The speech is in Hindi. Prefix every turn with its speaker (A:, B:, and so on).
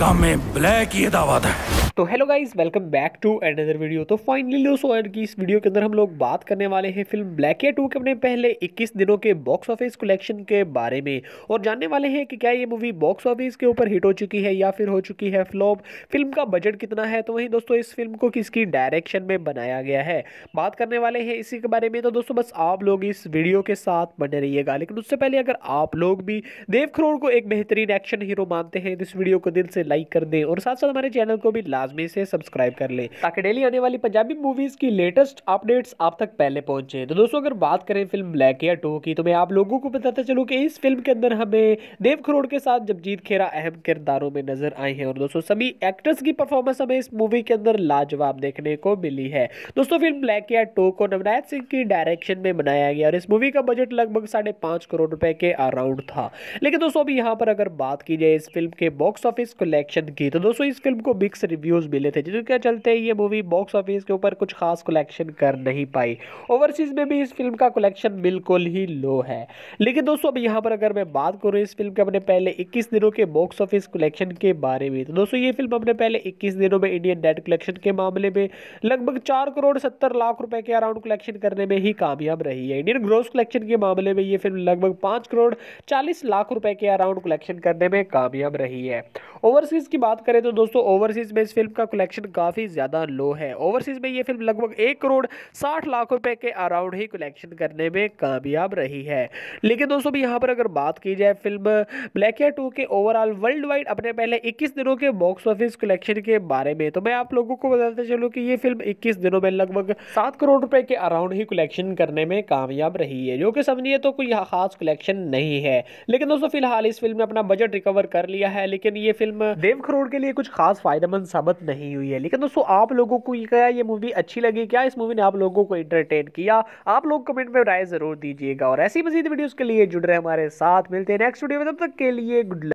A: काम में ब्लैक ये दावा था तो hello guys welcome back to another video तो फाइनली दोस्तों की इस वीडियो के अंदर हम लोग बात करने वाले हैं फिल्म ब्लैक ए टू के अपने पहले 21 दिनों के बॉक्स ऑफिस कलेक्शन के बारे में और जानने वाले हैं कि क्या ये मूवी बॉक्स ऑफिस के ऊपर हिट हो चुकी है या फिर हो चुकी है फ्लॉप फिल्म का बजट कितना है तो वहीं दोस्तों इस फिल्म को किसकी डायरेक्शन में बनाया गया है बात करने वाले हैं इसी के बारे में तो दोस्तों बस आप लोग इस वीडियो के साथ बने रहिएगा लेकिन उससे पहले अगर आप लोग भी देव खरोड़ को एक बेहतरीन एक्शन हीरो मानते हैं तो इस वीडियो को दिल से लाइक कर दें और साथ साथ हमारे चैनल को भी लाज लाजमी से सब्सक्राइब कर लें ताकि डेली आने वाली पंजाबी मूवीज़ की लेटेस्ट अपडेट्स आप तक पहले पहुंचे तो दोस्तों अगर बात करें फिल्म ब्लैक एयर टू की तो मैं आप लोगों को बताता चलू की इस फिल्म के अंदर हमें देव खरोड़ के साथ जगजीत खेरा अहम किरदारों में नजर आए हैं और दोस्तों सभी एक्टर्स की परफॉर्मेंस हमें इस मूवी के अंदर लाजवाब देखने को मिली है दोस्तों फिल्म ब्लैक एयर टू को नवनायत सिंह की डायरेक्शन में बनाया गया और इस मूवी का बजट लगभग साढ़े पांच करोड़ रुपए के अराउंड था लेकिन दोस्तों अभी यहाँ पर अगर बात की जाए इस फिल्म के बॉक्स ऑफिस कलेक्शन की तो दोस्तों इस फिल्म को मिक्स रिव्यू रिव्यूज़ मिले थे जिसके चलते ये मूवी बॉक्स ऑफिस के ऊपर कुछ खास कलेक्शन कर नहीं पाई ओवरसीज़ में भी इस फिल्म का कलेक्शन बिल्कुल ही लो है लेकिन दोस्तों अब यहाँ पर अगर मैं बात करूँ इस फिल्म के अपने पहले इक्कीस दिनों के बॉक्स ऑफिस कलेक्शन के बारे में तो दोस्तों ये फिल्म अपने पहले इक्कीस दिनों में इंडियन डेट कलेक्शन के मामले में लगभग चार करोड़ सत्तर लाख रुपए के अराउंड कलेक्शन करने में ही कामयाब रही है इंडियन ग्रोस कलेक्शन के मामले में ये फिल्म लगभग पाँच करोड़ चालीस लाख रुपए के अराउंड कलेक्शन करने में कामयाब रही है ओवरसीज़ की बात करें तो दोस्तों ओवरसीज़ में इस फिल्म का कलेक्शन काफ़ी ज़्यादा लो है ओवरसीज़ में ये फिल्म लगभग एक करोड़ साठ लाख रुपए के अराउंड ही कलेक्शन करने में कामयाब रही है लेकिन दोस्तों भी यहाँ पर अगर बात की जाए फिल्म ब्लैकिया टू के ओवरऑल वर्ल्ड वाइड अपने पहले इक्कीस दिनों के बॉक्स ऑफिस कलेक्शन के बारे में तो मैं आप लोगों को बताते चलूँ कि ये फिल्म इक्कीस दिनों में लगभग सात करोड़ रुपये के अराउंड ही कलेक्शन करने में कामयाब रही है जो कि समझिए तो कोई खास कलेक्शन नहीं है लेकिन दोस्तों फिलहाल इस फिल्म ने अपना बजट रिकवर कर लिया है लेकिन ये फिल्म देव खरोड़ के लिए कुछ खास फायदेमंद साबित बरामद नहीं हुई है लेकिन दोस्तों आप लोगों को क्या ये मूवी अच्छी लगी क्या इस मूवी ने आप लोगों को इंटरटेन किया आप लोग कमेंट में राय ज़रूर दीजिएगा और ऐसी मजीद वीडियोज़ के लिए जुड़ रहे हमारे साथ मिलते हैं नेक्स्ट वीडियो में तब तक के लिए गुड